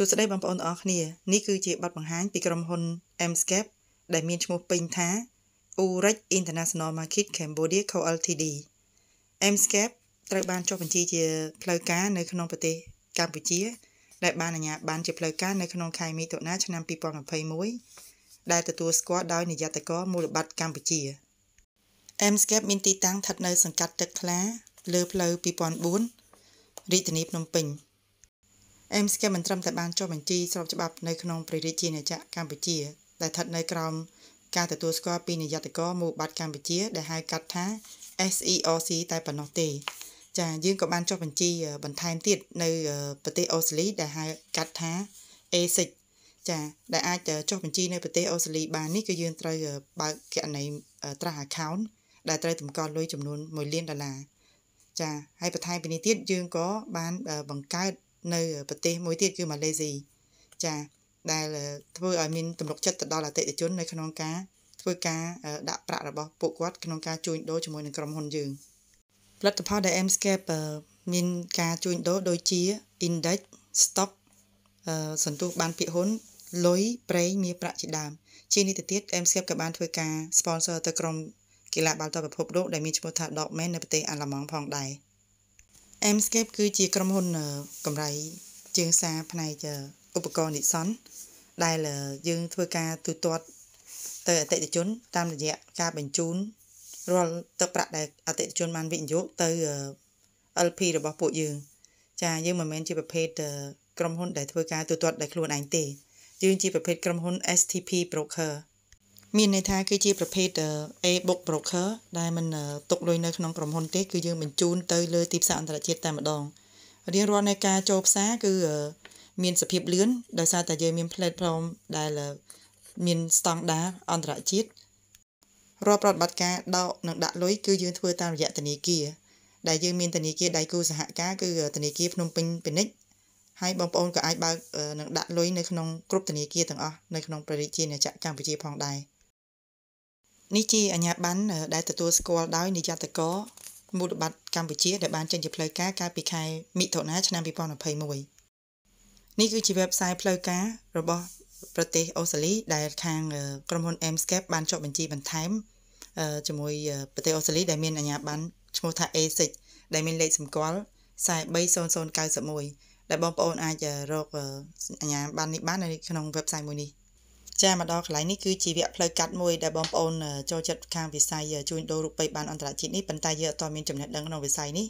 សួស្តីបងប្អូនអរគ្នានេះគឺជាបទបង្ហាញពីក្រុមហ៊ុន Mscape ដែលមានឈ្មោះពេញថា Urich International Market Cambodia Co Ltd Mscape ត្រូវបានចុះបញ្ជីជាផ្លូវការនៅក្នុងប្រទេសកម្ពុជាដែលបានអាជ្ញាប័ណ្ណជាផ្លូវការនៅក្នុងខែមិថុនាឆ្នាំ2021ដែលទទួលស្គាល់ដោយនាយកតកមូលបត្រកម្ពុជា Mscape មានទីតាំងស្ថិតនៅសង្កាត់ទឹកថ្លា លើផ្លូវ2004រាជធានីភ្នំពេញ។ AIMSCA មិនត្រឹមតែបានចុះបញ្ជីស្របច្បាប់នៅក្នុងព្រះរាជាណាចក្រកម្ពុជាដែលស្ថិតនៅក្រោមការទទួលស្គាល់ពីនាយកតកមូលបត្រកម្ពុជាដែលហៅកាត់ថា SEOC តែប៉ុណ្ណោះទេចាយើងក៏បានចុះបញ្ជីបន្ថែមទៀតនៅប្រទេសអូស្ត្រាលីដែលហៅកាត់ថា ASIC ចាដែលអាចចុះបញ្ជីនៅប្រទេសអូស្ត្រាលីបាននេះគឺយើងត្រូវបើកគណនី Trust Account ដែលត្រូវតម្កល់លុយចំនួន1លានដុល្លារចាហើយបន្ថែមពីនេះទៀតយើងក៏បានបង្កើតនៅប្រទេសមួយទៀតគឺម៉ាឡេស៊ីចាដែលធ្វើឲ្យមានទំនុកចិត្តទៅដល់អតិថិជននៅក្នុងការធ្វើការដាក់ប្រាក់របស់ពួកគាត់ក្នុងការជួញដូរជាមួយនឹងក្រុមហ៊ុនយើងផលិតផលដែល Mscape មានការជួញដូរដូចជា index stock សន្ទុះបានភាគហ៊ុនលុយប្រេងមាសប្រាក់ជាដើមជានេះទៅទៀត Mscape ក៏បានធ្វើការ sponsor ទៅក្រុមកីឡាបាល់ទាត់ពិភពលោកដែលមានឈ្មោះថា Dogman នៅប្រទេសអាល្លឺម៉ង់ផងដែរ។ Amscape គឺជាក្រុមហ៊ុនកម្រៃជើងសារផ្នែកឧបករណ៍និស្សិនដែលយើងធ្វើការទូទាត់ ទៅអតិថិជន តាមរយៈការបញ្ជូនរាល់ទឹកប្រាក់ដែលអតិថិជនបានវិនិយោគទៅ LP របស់ពួកយើងចាយើងមិនមែនជាប្រភេទក្រុមហ៊ុនដែលធ្វើការទូទាត់ដោយខ្លួនឯងទេយើងជាប្រភេទក្រុមហ៊ុន STP Broker មានន័យថាគឺជាប្រភេទ e-book broker ដែលมันទុកលុយនៅក្នុងក្រុមហ៊ុនទេគឺយើងបញ្ជូន ទៅលើទីផ្សារអន្តរជាតិតែម្ដងរៀងរាល់នៃការចូលផ្សារគឺមានសភាពលឿនដោយសារតែយើងមាន platform ដែលមានស្តង់ដារអន្តរជាតិរាល់ប្រតិបត្តិការដកនិងដាក់លុយគឺយើងធ្វើតាមរយៈធនាគារដែលយើងមានធនាគារដៃគូសហការគឺធនាគារភ្នំពេញពាណិជ្ជហើយបងប្អូនក៏អាចបើកនិងដាក់លុយនៅក្នុងគ្រប់ធនាគារទាំងអស់នៅក្នុងប្រជាជាតិកម្ពុជាផងដែរ។នេះជាអាញាបានដែលទទួលស្គាល់ដោយនាយតកមូលបត្រកម្ពុជាដែលបានចេញជាផ្លូវការកាលពីខែមិថុនាឆ្នាំ2021នេះគឺជា website ផ្លូវការរបស់ប្រទេសអូស្ត្រាលីដែលខាងក្រុមហ៊ុន Amscape បានចុះបញ្ជីបន្ថែមជាមួយប្រទេសអូស្ត្រាលីដែលមានអាញាបានឈ្មោះថា ASIC ដែលមានលេខសម្គាល់430091ដែលបងប្អូនអាចរកអាញាបាននេះបាននៅក្នុង website មួយនេះ។ចាមកដល់កន្លែងនេះគឺជីវៈផ្លូវកាត់មួយដែលបងប្អូនចូលចិត្តខាងវិស័យជួញដូររូបិយប័ណ្ណអន្តរជាតិនេះប៉ុន្តែយើងអត់ទាន់មានចំណេះដឹងក្នុងវិស័យនេះ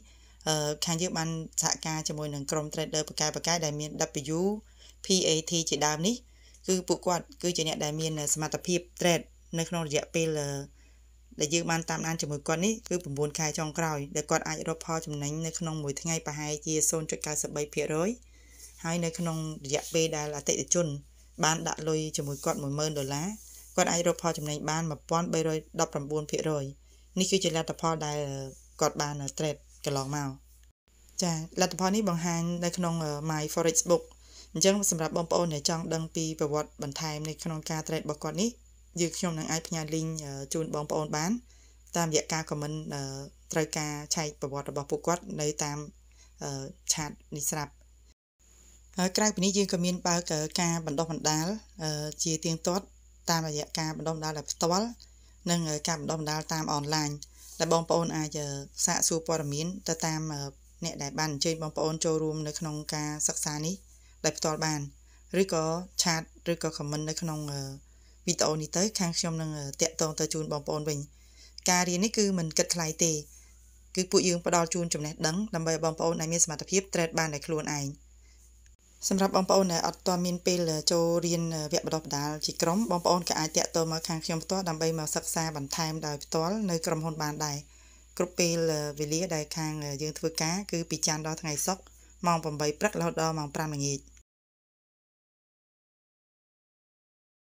ខាងយើងបានសហការជាមួយនឹងក្រុម trader បកែបកែដែលមាន W PAT ជាដើមនេះគឺពួកគាត់គឺជាអ្នកដែលមានសមត្ថភាព trade នៅក្នុងរយៈពេលដែលយើងបានតាមដានជាមួយគាត់នេះគឺ9ខែចុងក្រោយដែលគាត់អាចរកផលចំណេញនៅក្នុងមួយថ្ងៃប្រហែលជា0.93%ហើយនៅក្នុងរយៈពេលដែលអតិថិជនបានដាក់លុយជាមួយគាត់10000ដុល្លារគាត់អាចរកផលចំណេញបាន1319%នេះគឺជាលទ្ធផលដែលគាត់បាន trade កន្លងមកចាលទ្ធផលនេះបង្ហាញនៅក្នុង My Forex Book អញ្ចឹងសម្រាប់បងប្អូនដែលចង់ដឹងពីប្រវត្តិបន្ថែមនៅក្នុងការ trade របស់គាត់នេះយើងខ្ញុំនឹងអាចផ្ញើ link ជូនបងប្អូន បាន តាមរយៈការ comment ត្រូវការឆែកប្រវត្តិរបស់ពួកគាត់នៅតាមឆាតនេះស្រាប់ក្រៅពីនេះយើងក៏មាន បើកការបណ្ដុះបណ្ដាលជាទៀងទាត់តាមរយៈការបណ្ដុះបណ្ដាលដោយផ្ទាល់និងការបណ្ដុះបណ្ដាលតាមអនឡាញដែលបងប្អូនអាចសាកសួរព័ត៌មានទៅតាមអ្នកដែលបានអញ្ជើញបងប្អូនចូលរួម នៅក្នុងការសិក្សានេះដោយផ្ទាល់បានឬក៏ឆាតឬក៏ខមមិននៅក្នុងវីដេអូនេះទៅ ខាងខ្ញុំនឹងតាក់ទងទៅជូនបងប្អូនវិញ ការរៀននេះគឺមិនគិតថ្លៃទេ គឺពួកយើងផ្ដល់ជូនចំណេះដឹងដើម្បីឲ្យបងប្អូនអាចមានសមត្ថភាពត្រេតបានដោយខ្លួនឯង។សម្រាប់បងប្អូនដែលអត់ទាន់មានពេលចូលរៀនវគ្គបណ្ដុះបណ្ដាលជាក្រុមបងប្អូនក៏អាចតាក់ទងមកខាងខ្ញុំផ្ទាល់ដើម្បីមកសិក្សាបន្ថែមដោយផ្ទាល់នៅក្រុមហ៊ុនបានដែរគ្រប់ពេលវេលាដែលខាងយើងធ្វើការគឺពីច័ន្ទដល់ថ្ងៃសុក្រម៉ោង8ព្រឹករហូតដល់ម៉ោង5ល្ងាច។